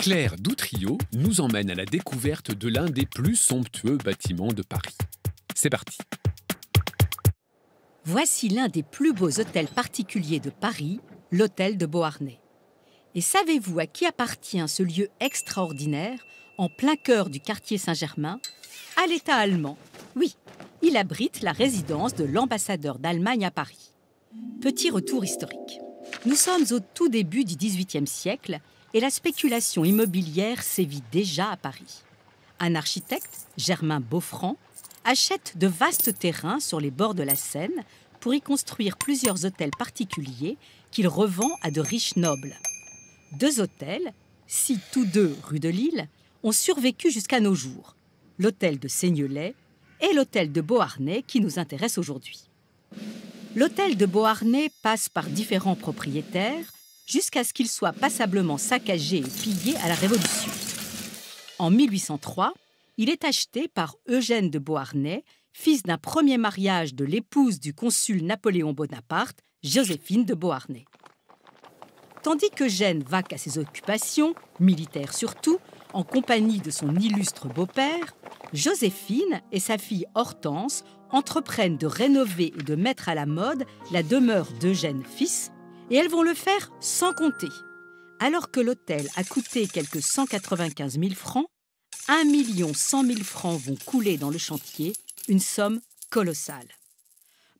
Claire Doutriot nous emmène à la découverte de l'un des plus somptueux bâtiments de Paris. C'est parti Voici l'un des plus beaux hôtels particuliers de Paris, l'hôtel de Beauharnais. Et savez-vous à qui appartient ce lieu extraordinaire, en plein cœur du quartier Saint-Germain À l'État allemand. Oui, il abrite la résidence de l'ambassadeur d'Allemagne à Paris. Petit retour historique. Nous sommes au tout début du XVIIIe siècle et la spéculation immobilière sévit déjà à Paris. Un architecte, Germain Beaufranc, achète de vastes terrains sur les bords de la Seine pour y construire plusieurs hôtels particuliers qu'il revend à de riches nobles. Deux hôtels, si tous deux rue de Lille, ont survécu jusqu'à nos jours, l'hôtel de Seignelay et l'hôtel de Beauharnais qui nous intéresse aujourd'hui. L'hôtel de Beauharnais passe par différents propriétaires jusqu'à ce qu'il soit passablement saccagé et pillé à la Révolution. En 1803, il est acheté par Eugène de Beauharnais, fils d'un premier mariage de l'épouse du consul Napoléon Bonaparte, Joséphine de Beauharnais. Tandis qu'Eugène va à ses occupations, militaires surtout, en compagnie de son illustre beau-père, Joséphine et sa fille Hortense entreprennent de rénover et de mettre à la mode la demeure d'Eugène fils, et elles vont le faire sans compter. Alors que l'hôtel a coûté quelques 195 000 francs, 1 100 000 francs vont couler dans le chantier, une somme colossale.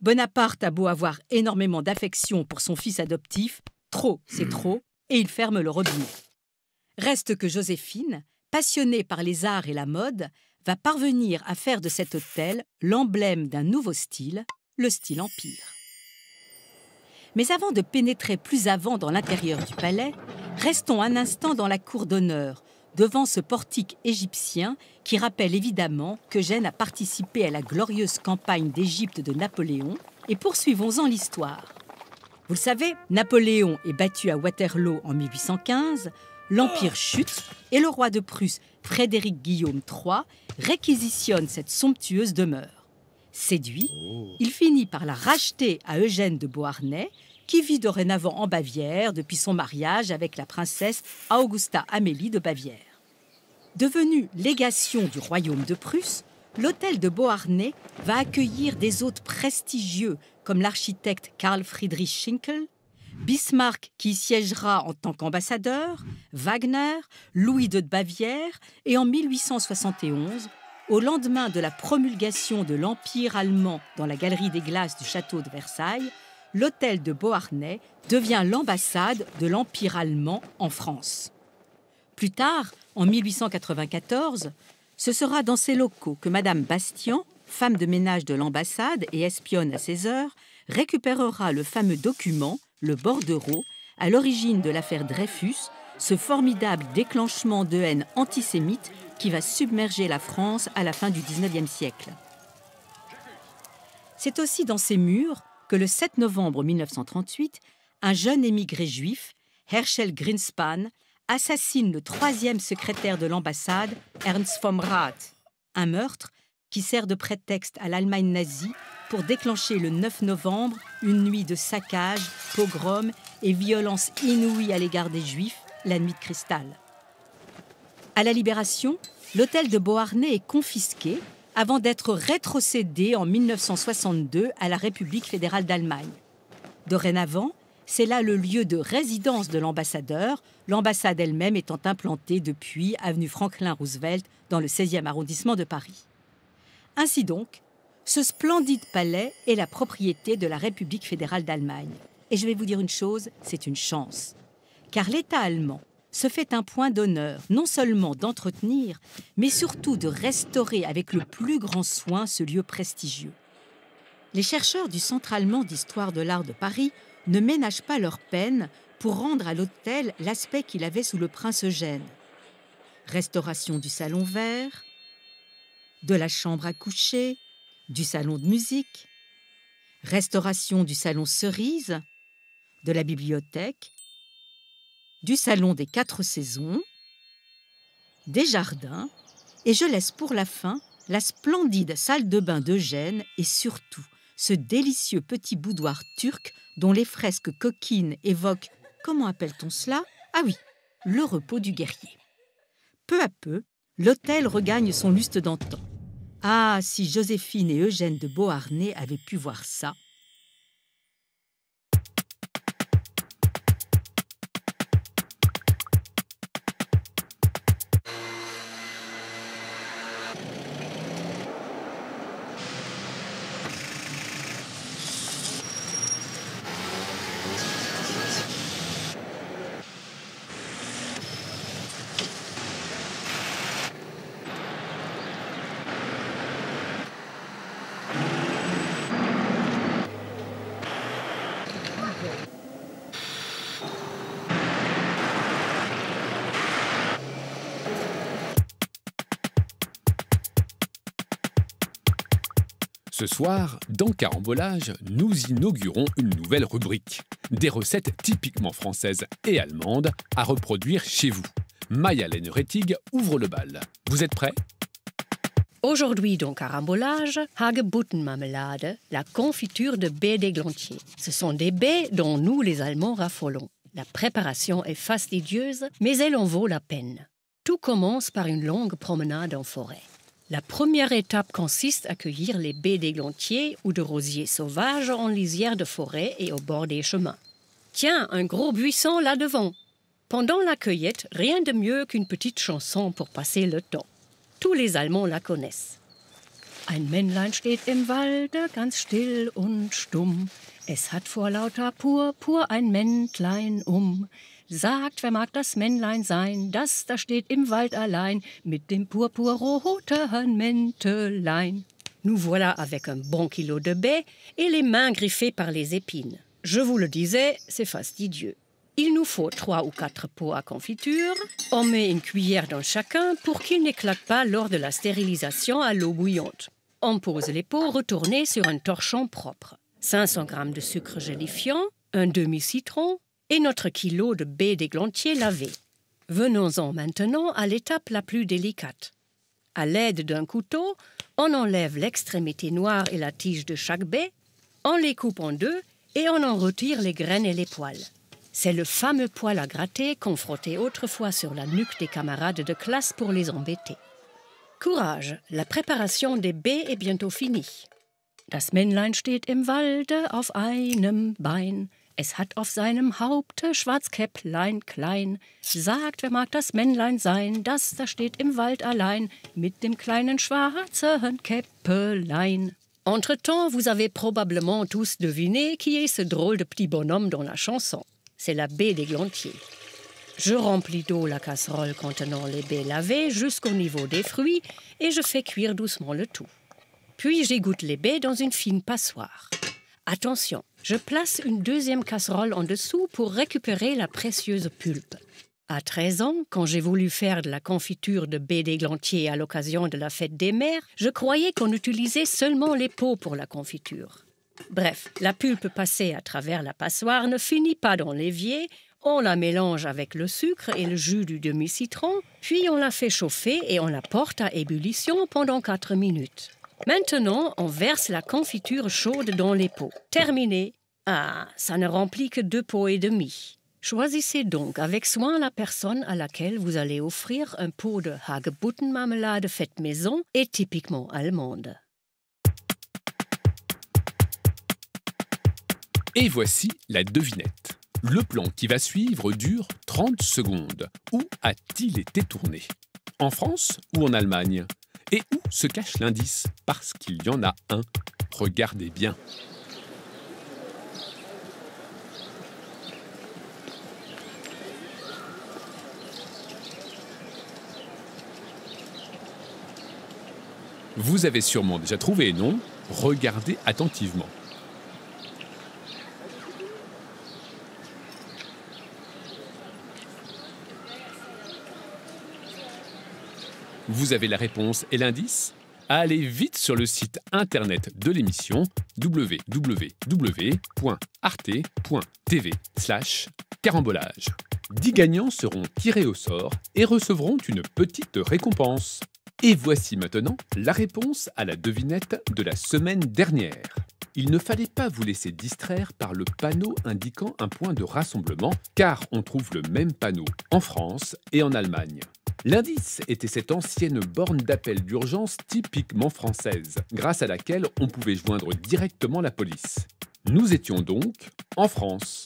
Bonaparte a beau avoir énormément d'affection pour son fils adoptif, trop c'est mmh. trop, et il ferme le robinet. Reste que Joséphine, passionnée par les arts et la mode, va parvenir à faire de cet hôtel l'emblème d'un nouveau style, le style empire. Mais avant de pénétrer plus avant dans l'intérieur du palais, restons un instant dans la cour d'honneur, devant ce portique égyptien qui rappelle évidemment que qu'Eugène a participé à la glorieuse campagne d'Égypte de Napoléon, et poursuivons-en l'histoire. Vous le savez, Napoléon est battu à Waterloo en 1815, l'Empire chute et le roi de Prusse, Frédéric Guillaume III, réquisitionne cette somptueuse demeure. Séduit, oh. il finit par la racheter à Eugène de Beauharnais, qui vit dorénavant en Bavière depuis son mariage avec la princesse Augusta Amélie de Bavière. Devenue légation du royaume de Prusse, l'hôtel de Beauharnais va accueillir des hôtes prestigieux comme l'architecte Karl Friedrich Schinkel, Bismarck qui siégera en tant qu'ambassadeur, Wagner, Louis de Bavière et en 1871 au lendemain de la promulgation de l'Empire allemand dans la galerie des glaces du château de Versailles, l'hôtel de Beauharnais devient l'ambassade de l'Empire allemand en France. Plus tard, en 1894, ce sera dans ces locaux que Madame Bastian, femme de ménage de l'ambassade et espionne à ses heures, récupérera le fameux document, le bordereau, à l'origine de l'affaire Dreyfus, ce formidable déclenchement de haine antisémite qui va submerger la France à la fin du XIXe siècle. C'est aussi dans ces murs que le 7 novembre 1938, un jeune émigré juif, Herschel Greenspan, assassine le troisième secrétaire de l'ambassade, Ernst vom Rath. Un meurtre qui sert de prétexte à l'Allemagne nazie pour déclencher le 9 novembre une nuit de saccages, pogroms et violences inouïes à l'égard des juifs, la nuit de cristal. À la Libération, l'hôtel de Beauharnais est confisqué avant d'être rétrocédé en 1962 à la République fédérale d'Allemagne. Dorénavant, c'est là le lieu de résidence de l'ambassadeur, l'ambassade elle-même étant implantée depuis avenue Franklin Roosevelt dans le 16e arrondissement de Paris. Ainsi donc, ce splendide palais est la propriété de la République fédérale d'Allemagne. Et je vais vous dire une chose, c'est une chance car l'État allemand se fait un point d'honneur non seulement d'entretenir, mais surtout de restaurer avec le plus grand soin ce lieu prestigieux. Les chercheurs du Centre allemand d'histoire de l'art de Paris ne ménagent pas leur peine pour rendre à l'hôtel l'aspect qu'il avait sous le prince Eugène. Restauration du salon vert, de la chambre à coucher, du salon de musique, restauration du salon cerise, de la bibliothèque du Salon des Quatre Saisons, des jardins, et je laisse pour la fin la splendide salle de bain d'Eugène et surtout ce délicieux petit boudoir turc dont les fresques coquines évoquent, comment appelle-t-on cela Ah oui, le repos du guerrier. Peu à peu, l'hôtel regagne son lustre d'antan. Ah, si Joséphine et Eugène de Beauharnais avaient pu voir ça Ce soir, dans Carambolage, nous inaugurons une nouvelle rubrique. Des recettes typiquement françaises et allemandes à reproduire chez vous. maya ouvre le bal. Vous êtes prêts Aujourd'hui dans Carambolage, Hagebuttenmarmelade, la confiture de baies d'églantier. Ce sont des baies dont nous les Allemands raffolons. La préparation est fastidieuse, mais elle en vaut la peine. Tout commence par une longue promenade en forêt. La première étape consiste à cueillir les baies d'églantiers ou de rosiers sauvages en lisière de forêt et au bord des chemins. Tiens, un gros buisson là-devant. Pendant la cueillette, rien de mieux qu'une petite chanson pour passer le temps. Tous les Allemands la connaissent. Ein Männlein steht im Walde ganz still und stumm. Es hat vor lauter Purpur ein Mäntlein um. Sagt, wer mag das Männlein sein, das da steht im Wald allein mit dem Mäntelein. Nous voilà avec un bon kilo de baies et les mains griffées par les épines. Je vous le disais, c'est fastidieux. Il nous faut trois ou quatre pots à confiture. On met une cuillère dans chacun pour qu'ils n'éclate pas lors de la stérilisation à l'eau bouillante. On pose les pots retournés sur un torchon propre. 500 g de sucre gélifiant, un demi-citron, et notre kilo de baies des d'églantier lavé. Venons-en maintenant à l'étape la plus délicate. À l'aide d'un couteau, on enlève l'extrémité noire et la tige de chaque baie, on les coupe en deux et on en retire les graines et les poils. C'est le fameux poil à gratter qu'on frottait autrefois sur la nuque des camarades de classe pour les embêter. Courage, la préparation des baies est bientôt finie. Das Männlein steht im Walde auf einem Bein. Es hat auf seinem Haupte Schwarzkäpplein klein, sagt, wer mag das Männlein sein, das da steht im Wald allein mit dem kleinen schwarzen Käppelein. Entre-temps, vous avez probablement tous deviné qui est ce drôle de petit bonhomme dans la chanson. C'est la baie des Glantiers. Je remplis d'eau la casserole contenant les baies lavées jusqu'au niveau des fruits et je fais cuire doucement le tout. Puis j'égoutte les baies dans une fine passoire. Attention, je place une deuxième casserole en dessous pour récupérer la précieuse pulpe. À 13 ans, quand j'ai voulu faire de la confiture de baie d'églantier à l'occasion de la fête des mères, je croyais qu'on utilisait seulement les peaux pour la confiture. Bref, la pulpe passée à travers la passoire ne finit pas dans l'évier, on la mélange avec le sucre et le jus du demi-citron, puis on la fait chauffer et on la porte à ébullition pendant 4 minutes. Maintenant, on verse la confiture chaude dans les pots. Terminé. Ah, ça ne remplit que deux pots et demi. Choisissez donc avec soin la personne à laquelle vous allez offrir un pot de Hagebuttenmarmelade marmelade faite maison et typiquement allemande. Et voici la devinette. Le plan qui va suivre dure 30 secondes. Où a-t-il été tourné En France ou en Allemagne se cache l'indice parce qu'il y en a un. Regardez bien. Vous avez sûrement déjà trouvé, non Regardez attentivement. Vous avez la réponse et l'indice Allez vite sur le site internet de l'émission www.arte.tv slash carambolage. Dix gagnants seront tirés au sort et recevront une petite récompense. Et voici maintenant la réponse à la devinette de la semaine dernière. Il ne fallait pas vous laisser distraire par le panneau indiquant un point de rassemblement, car on trouve le même panneau en France et en Allemagne. L'indice était cette ancienne borne d'appel d'urgence typiquement française, grâce à laquelle on pouvait joindre directement la police. Nous étions donc en France.